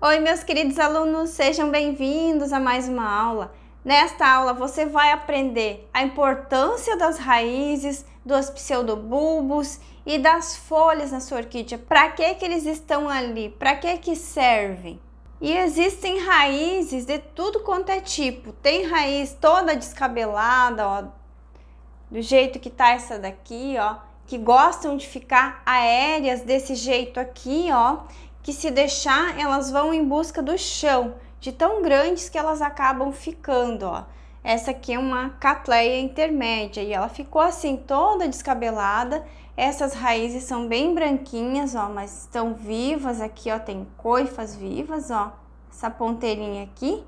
Oi, meus queridos alunos, sejam bem-vindos a mais uma aula. Nesta aula, você vai aprender a importância das raízes, dos pseudobulbos e das folhas na sua orquídea. Para que que eles estão ali? Para que que servem? E existem raízes de tudo quanto é tipo. Tem raiz toda descabelada, ó, do jeito que tá essa daqui, ó, que gostam de ficar aéreas desse jeito aqui, ó, que se deixar, elas vão em busca do chão, de tão grandes que elas acabam ficando, ó. Essa aqui é uma catleia intermédia e ela ficou assim toda descabelada. Essas raízes são bem branquinhas, ó, mas estão vivas aqui, ó, tem coifas vivas, ó. Essa ponteirinha aqui,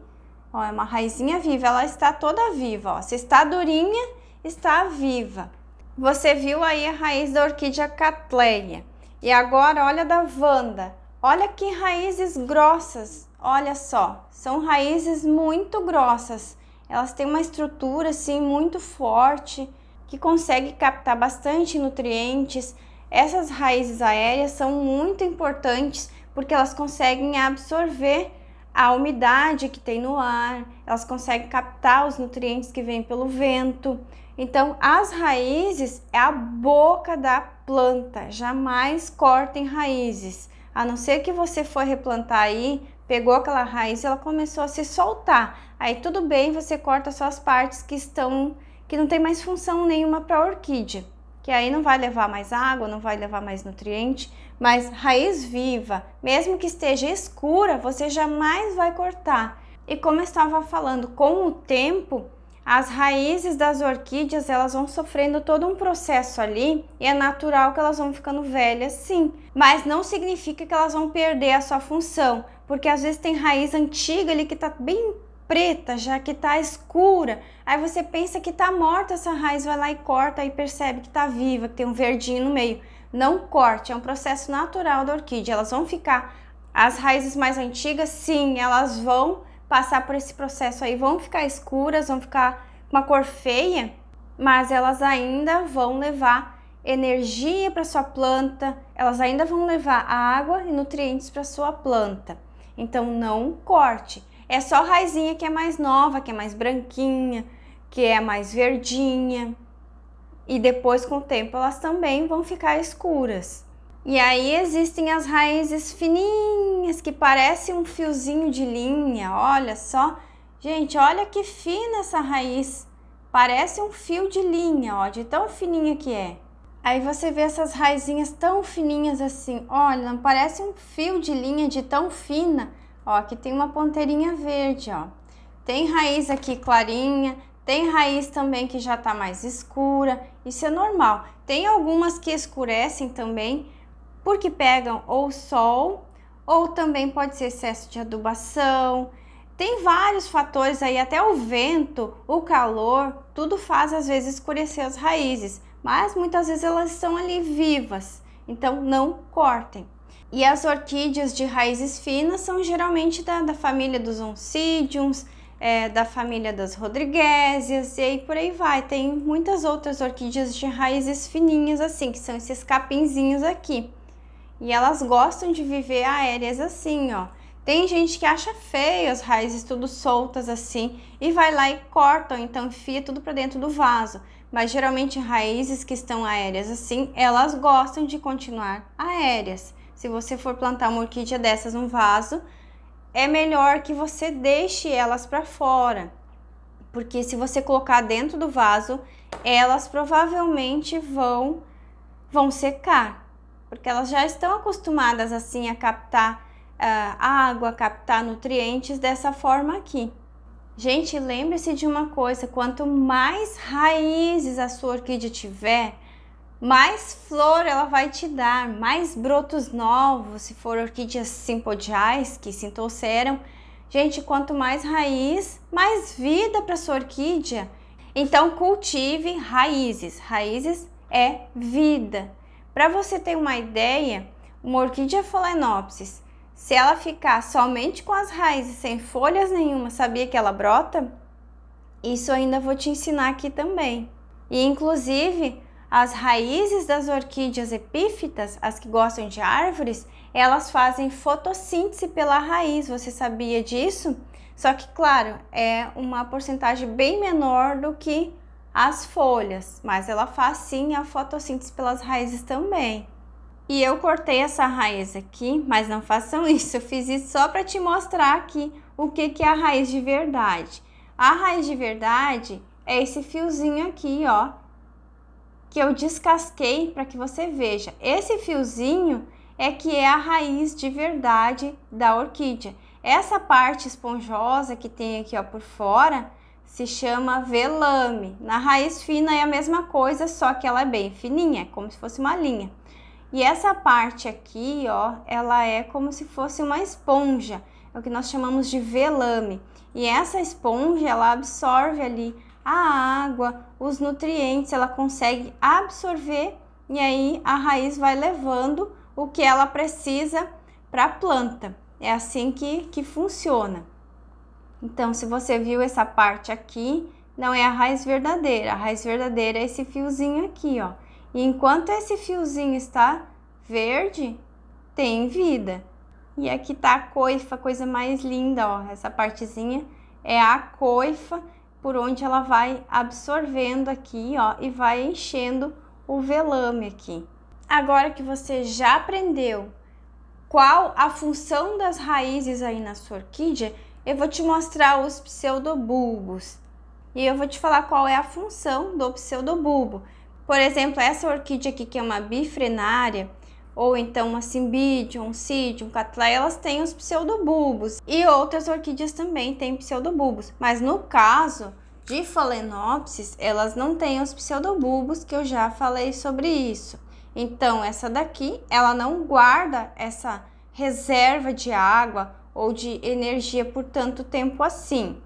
ó, é uma raizinha viva, ela está toda viva, ó. Se está durinha, está viva. Você viu aí a raiz da orquídea catleia. E agora olha da vanda. Olha que raízes grossas, olha só, são raízes muito grossas. Elas têm uma estrutura assim muito forte que consegue captar bastante nutrientes. Essas raízes aéreas são muito importantes porque elas conseguem absorver a umidade que tem no ar, elas conseguem captar os nutrientes que vêm pelo vento. Então, as raízes é a boca da planta, jamais cortem raízes. A não ser que você for replantar aí, pegou aquela raiz, ela começou a se soltar. Aí tudo bem, você corta só as partes que estão que não tem mais função nenhuma para a orquídea, que aí não vai levar mais água, não vai levar mais nutriente, mas raiz viva, mesmo que esteja escura, você jamais vai cortar. E como eu estava falando, com o tempo, as raízes das orquídeas elas vão sofrendo todo um processo ali e é natural que elas vão ficando velhas, sim, mas não significa que elas vão perder a sua função, porque às vezes tem raiz antiga ali que tá bem preta, já que tá escura. Aí você pensa que tá morta essa raiz, vai lá e corta e percebe que tá viva, que tem um verdinho no meio. Não corte, é um processo natural da orquídea. Elas vão ficar as raízes mais antigas, sim, elas vão passar por esse processo aí vão ficar escuras, vão ficar com uma cor feia, mas elas ainda vão levar energia para sua planta, elas ainda vão levar água e nutrientes para sua planta. Então não corte. É só raizinha que é mais nova, que é mais branquinha, que é mais verdinha. E depois com o tempo elas também vão ficar escuras. E aí existem as raízes fininhas que parecem um fiozinho de linha, olha só. Gente, olha que fina essa raiz. Parece um fio de linha, ó, de tão fininha que é. Aí você vê essas raizinhas tão fininhas assim, olha, parece um fio de linha de tão fina. Ó, aqui tem uma ponteirinha verde, ó. Tem raiz aqui clarinha, tem raiz também que já tá mais escura, isso é normal. Tem algumas que escurecem também, porque pegam ou sol ou também pode ser excesso de adubação. Tem vários fatores aí, até o vento, o calor, tudo faz às vezes escurecer as raízes, mas muitas vezes elas estão ali vivas, então não cortem. E as orquídeas de raízes finas são geralmente da, da família dos oncidiums, é, da família das rodriguesias e aí por aí vai. Tem muitas outras orquídeas de raízes fininhas assim, que são esses capinzinhos aqui. E elas gostam de viver aéreas assim, ó. Tem gente que acha feio as raízes tudo soltas assim e vai lá e corta, ou então enfia tudo para dentro do vaso. Mas geralmente raízes que estão aéreas assim, elas gostam de continuar aéreas. Se você for plantar uma orquídea dessas num vaso, é melhor que você deixe elas para fora, porque se você colocar dentro do vaso, elas provavelmente vão vão secar porque elas já estão acostumadas assim a captar uh, água, captar nutrientes dessa forma aqui. Gente, lembre-se de uma coisa: quanto mais raízes a sua orquídea tiver, mais flor ela vai te dar, mais brotos novos, se for orquídeas simpodiais que se entouceram. Gente, quanto mais raiz, mais vida para sua orquídea. Então cultive raízes. Raízes é vida. Para você ter uma ideia, uma orquídea Phalaenopsis, se ela ficar somente com as raízes, sem folhas nenhuma, sabia que ela brota? Isso ainda vou te ensinar aqui também. E inclusive, as raízes das orquídeas epífitas, as que gostam de árvores, elas fazem fotossíntese pela raiz. Você sabia disso? Só que, claro, é uma porcentagem bem menor do que as folhas, mas ela faz sim a fotossíntese pelas raízes também. E eu cortei essa raiz aqui, mas não façam isso, eu fiz isso só para te mostrar aqui o que, que é a raiz de verdade. A raiz de verdade é esse fiozinho aqui, ó, que eu descasquei para que você veja. Esse fiozinho é que é a raiz de verdade da orquídea. Essa parte esponjosa que tem aqui ó por fora se chama velame. Na raiz fina é a mesma coisa, só que ela é bem fininha, é como se fosse uma linha. E essa parte aqui, ó, ela é como se fosse uma esponja, é o que nós chamamos de velame. E essa esponja, ela absorve ali a água, os nutrientes, ela consegue absorver e aí a raiz vai levando o que ela precisa para a planta. É assim que, que funciona. Então, se você viu essa parte aqui, não é a raiz verdadeira. A raiz verdadeira é esse fiozinho aqui, ó. E enquanto esse fiozinho está verde, tem vida. E aqui tá a coifa, coisa mais linda, ó. Essa partezinha é a coifa por onde ela vai absorvendo aqui, ó, e vai enchendo o velame aqui. Agora que você já aprendeu qual a função das raízes aí na sua orquídea, eu vou te mostrar os pseudobulbos e eu vou te falar qual é a função do pseudobulbo. Por exemplo, essa orquídea aqui que é uma bifrenária, ou então uma cimbídia, um cídio, um catleia, elas têm os pseudobulbos. E outras orquídeas também têm pseudobulbos, mas no caso de Phalaenopsis, elas não têm os pseudobulbos, que eu já falei sobre isso. Então, essa daqui, ela não guarda essa reserva de água ou de energia por tanto tempo assim,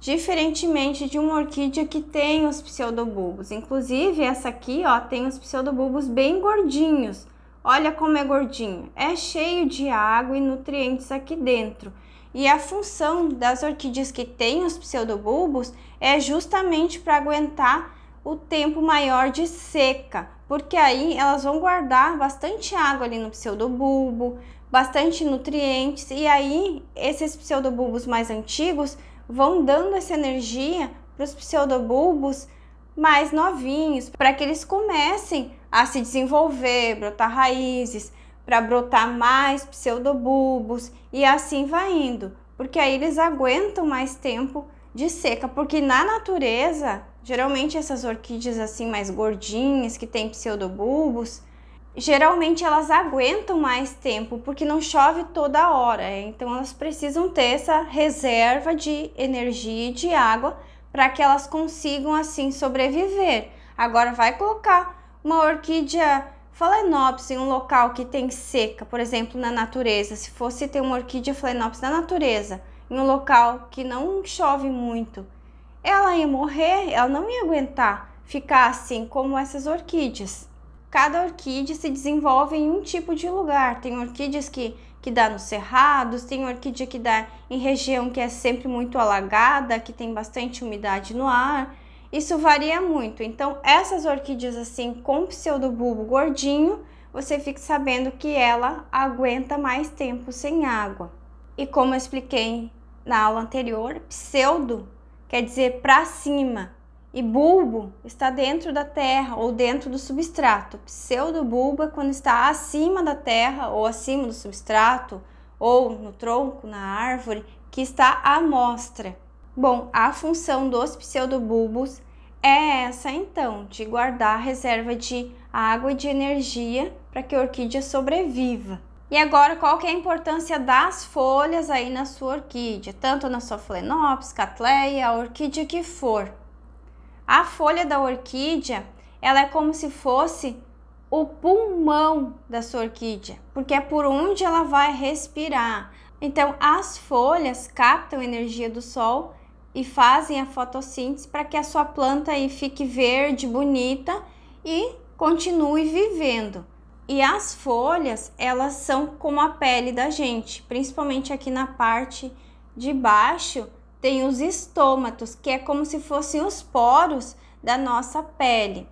diferentemente de uma orquídea que tem os pseudobulbos. Inclusive, essa aqui ó, tem os pseudobulbos bem gordinhos. Olha como é gordinho, é cheio de água e nutrientes aqui dentro. E a função das orquídeas que têm os pseudobulbos é justamente para aguentar o tempo maior de seca, porque aí elas vão guardar bastante água ali no pseudobulbo, bastante nutrientes e aí esses pseudobulbos mais antigos vão dando essa energia para os pseudobulbos mais novinhos, para que eles comecem a se desenvolver, brotar raízes, para brotar mais pseudobulbos e assim vai indo, porque aí eles aguentam mais tempo de seca, porque na natureza, geralmente essas orquídeas assim mais gordinhas que tem pseudobulbos, geralmente elas aguentam mais tempo porque não chove toda hora, é, então elas precisam ter essa reserva de energia e de água para que elas consigam assim sobreviver. Agora vai colocar uma orquídea Phalaenopsis em um local que tem seca, por exemplo, na natureza. Se fosse ter uma orquídea Phalaenopsis na natureza, em um local que não chove muito, ela ia morrer, ela não ia aguentar ficar assim como essas orquídeas cada orquídea se desenvolve em um tipo de lugar. Tem orquídeas que, que dá nos cerrados, tem orquídea que dá em região que é sempre muito alagada, que tem bastante umidade no ar. Isso varia muito. Então, essas orquídeas assim com pseudobulbo gordinho, você fica sabendo que ela aguenta mais tempo sem água. E como eu expliquei na aula anterior, pseudo quer dizer para cima, e bulbo está dentro da terra ou dentro do substrato. Pseudobulbo é quando está acima da terra ou acima do substrato ou no tronco, na árvore, que está à mostra. Bom, a função dos pseudobulbos é essa então, de guardar reserva de água e de energia para que a orquídea sobreviva. E agora, qual que é a importância das folhas aí na sua orquídea? Tanto na sua Phalaenopsis, catleia, a orquídea que for. A folha da orquídea, ela é como se fosse o pulmão da sua orquídea, porque é por onde ela vai respirar. Então, as folhas captam energia do sol e fazem a fotossíntese para que a sua planta aí fique verde, bonita e continue vivendo. E as folhas, elas são como a pele da gente, principalmente aqui na parte de baixo, tem os estômatos, que é como se fossem os poros da nossa pele.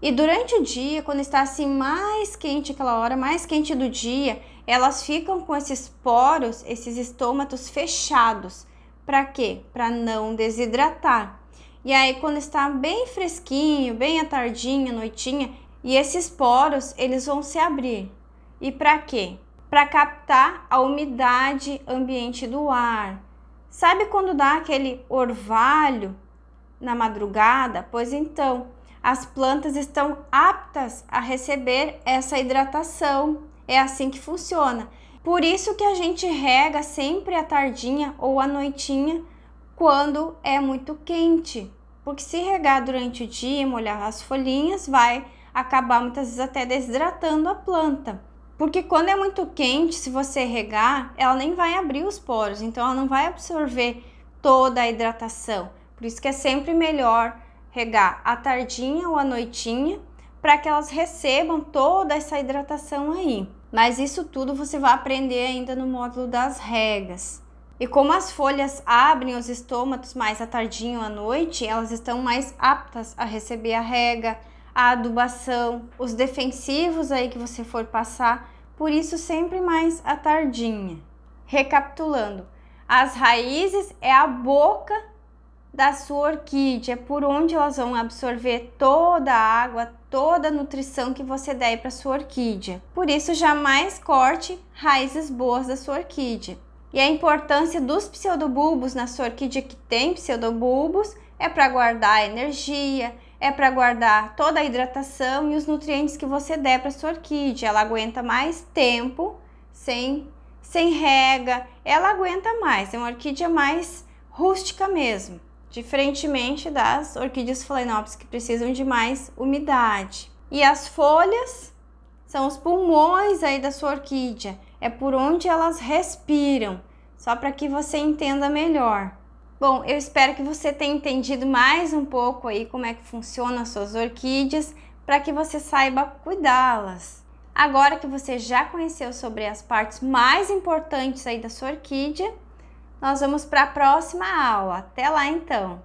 E durante o dia, quando está assim mais quente, aquela hora mais quente do dia, elas ficam com esses poros, esses estômatos fechados. Para quê? Para não desidratar. E aí, quando está bem fresquinho, bem à tardinha, noitinha, e esses poros eles vão se abrir. E para quê? Para captar a umidade ambiente do ar, Sabe quando dá aquele orvalho na madrugada? Pois então, as plantas estão aptas a receber essa hidratação. É assim que funciona. Por isso que a gente rega sempre à tardinha ou à noitinha quando é muito quente. Porque se regar durante o dia, e molhar as folhinhas, vai acabar muitas vezes até desidratando a planta. Porque quando é muito quente, se você regar, ela nem vai abrir os poros, então ela não vai absorver toda a hidratação. Por isso que é sempre melhor regar à tardinha ou à noitinha, para que elas recebam toda essa hidratação aí. Mas isso tudo você vai aprender ainda no módulo das regas. E como as folhas abrem os estômatos mais à tardinha ou à noite, elas estão mais aptas a receber a rega, a adubação, os defensivos aí que você for passar, por isso sempre mais a tardinha. Recapitulando, as raízes é a boca da sua orquídea, é por onde elas vão absorver toda a água, toda a nutrição que você der para sua orquídea. Por isso, jamais corte raízes boas da sua orquídea. E a importância dos pseudobulbos na sua orquídea que tem pseudobulbos é para guardar energia, é para guardar toda a hidratação e os nutrientes que você der para sua orquídea. Ela aguenta mais tempo sem, sem rega, ela aguenta mais, é uma orquídea mais rústica mesmo, diferentemente das orquídeas Phalaenopsis que precisam de mais umidade. E as folhas são os pulmões aí da sua orquídea, é por onde elas respiram, só para que você entenda melhor. Bom, eu espero que você tenha entendido mais um pouco aí como é que funciona as suas orquídeas para que você saiba cuidá-las. Agora que você já conheceu sobre as partes mais importantes aí da sua orquídea, nós vamos para a próxima aula. Até lá então!